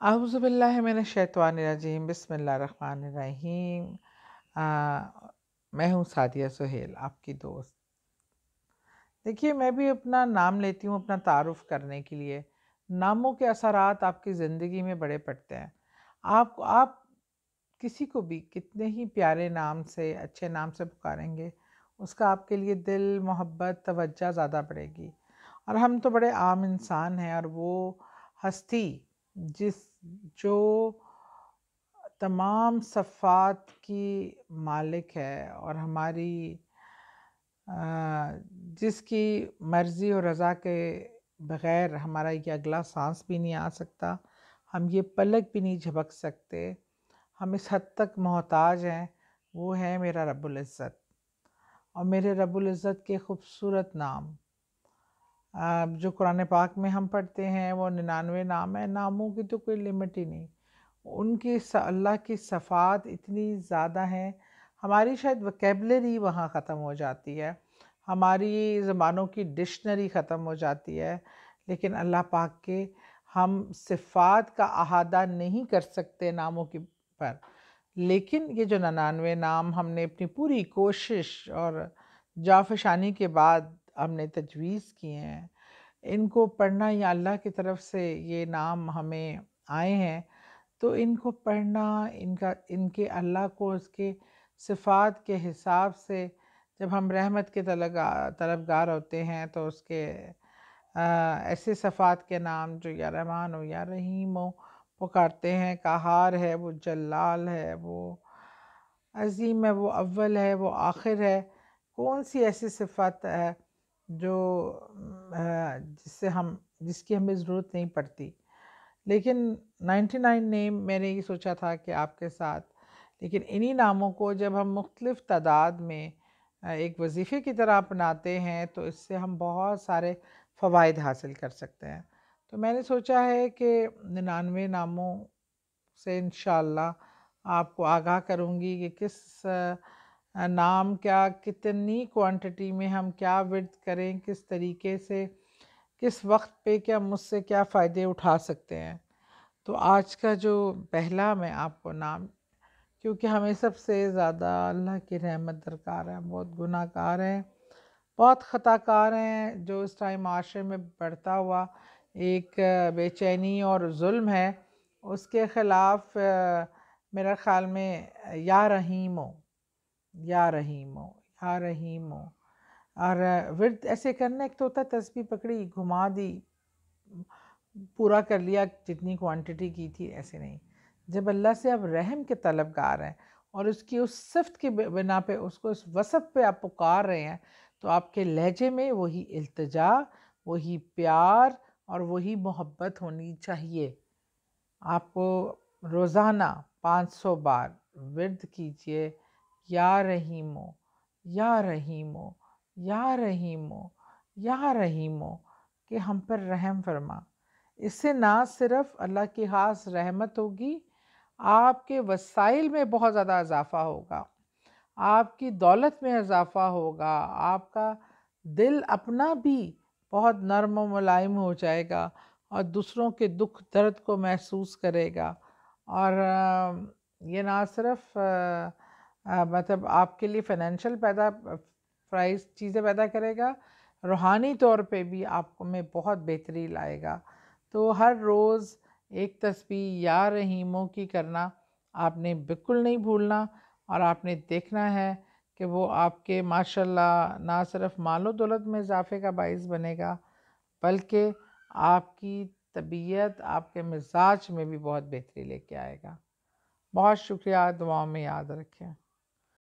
शैतवान आउज़बिल्लिमिनशैतवानरजीम बसमीम मैं हूँ सादिया सुहेल आपकी दोस्त देखिए मैं भी अपना नाम लेती हूँ अपना तारुफ करने के लिए नामों के असरात आपकी ज़िंदगी में बड़े पड़ते हैं आप आप किसी को भी कितने ही प्यारे नाम से अच्छे नाम से पुकारेंगे उसका आपके लिए दिल मोहब्बत तवज्जा ज़्यादा बढ़ेगी और हम तो बड़े आम इंसान हैं और वो हस्ती जिस जो तमाम सफ़ात की मालिक है और हमारी जिसकी मर्ज़ी और रज़ा के बग़ैर हमारा ये अगला सांस भी नहीं आ सकता हम ये पलक भी नहीं झपक सकते हम इस हद तक मोहताज हैं वो है मेरा रब्बुल इज़्ज़त और मेरे रब्बुल इज़्ज़त के खूबसूरत नाम जो कुरान पाक में हम पढ़ते हैं वो निन्यानवे नाम है नामों की तो कोई लिमिट ही नहीं उनकी अल्लाह की सफ़ात इतनी ज़्यादा हैं हमारी शायद वकेबलरी वहाँ ख़त्म हो जाती है हमारी ज़बानों की डिक्शनरी ख़त्म हो जाती है लेकिन अल्लाह पाक के हम सिफ़ात का अहादा नहीं कर सकते नामों के पर लेकिन ये जो ननानवे नाम हमने अपनी पूरी कोशिश और जाफशानी के बाद हमने तजवीज़ किए हैं इनको पढ़ना या अल्लाह की तरफ से ये नाम हमें आए हैं तो इनको पढ़ना इनका इनके अल्लाह को उसके सिफात के हिसाब से जब हम रहमत के तलब तलबगार होते हैं तो उसके आ, ऐसे सफ़ात के नाम जो या रहमान हो या रहीम हो पुकारते हैं कहार है वो जल्लाल है वो अजीम है वो अव्वल है वो आखिर है कौन सी ऐसी सिफत है जो जिससे हम जिसकी हमें ज़रूरत नहीं पड़ती लेकिन 99 नेम मैंने ये सोचा था कि आपके साथ लेकिन इन्हीं नामों को जब हम मुख्तलिफ़ तादाद में एक वजीफ़े की तरह अपनाते हैं तो इससे हम बहुत सारे फ़वाद हासिल कर सकते हैं तो मैंने सोचा है कि निन्यानवे नामों से इन आपको आगाह करूँगी कि किस नाम क्या कितनी क्वांटिटी में हम क्या विद करें किस तरीके से किस वक्त पे क्या मुझसे क्या फ़ायदे उठा सकते हैं तो आज का जो पहला मैं आपको नाम क्योंकि हमें सबसे ज़्यादा अल्लाह की रहमत दरकार है बहुत गुनाकार हैं बहुत ख़ताकार हैं जो इस टाइम माशरे में बढ़ता हुआ एक बेचैनी और जुल्म है उसके ख़िलाफ़ मेरा ख़्याल में या रहीम हो या रहीमो या हो और विरद ऐसे करना एक तो होता तस्वीर पकड़ी घुमा दी पूरा कर लिया जितनी क्वांटिटी की थी ऐसे नहीं जब अल्लाह से आप रहम के तलबगार हैं और उसकी उस सिफ्त के बिना पे उसको उस वसत पे आप पुकार रहे हैं तो आपके लहजे में वही अल्तजा वही प्यार और वही मोहब्बत होनी चाहिए आपको रोज़ाना 500 बार वर्द कीजिए या रहीमो या रहीमो या रहीमो या रहीमो कि हम पर रहम फरमा इससे ना सिर्फ अल्लाह की खास रहमत होगी आपके वसाइल में बहुत ज़्यादा इजाफ़ा होगा आपकी दौलत में इजाफ़ा होगा आपका दिल अपना भी बहुत नरम और मुलायम हो जाएगा और दूसरों के दुख दर्द को महसूस करेगा और ये ना सिर्फ़ मतलब आपके लिए फाइनेंशियल पैदा प्राइस चीज़ें पैदा करेगा रूहानी तौर पे भी आपको में बहुत बेहतरी लाएगा तो हर रोज़ एक तस्वीर या रहीमों की करना आपने बिल्कुल नहीं भूलना और आपने देखना है कि वो आपके माशाल्लाह ना सिर्फ मालो दौलत में इजाफे का बायस बनेगा बल्कि आपकी तबीयत आपके मिजाज में भी बहुत बेहतरी लेके आएगा बहुत शुक्रिया दुआओं में याद रखें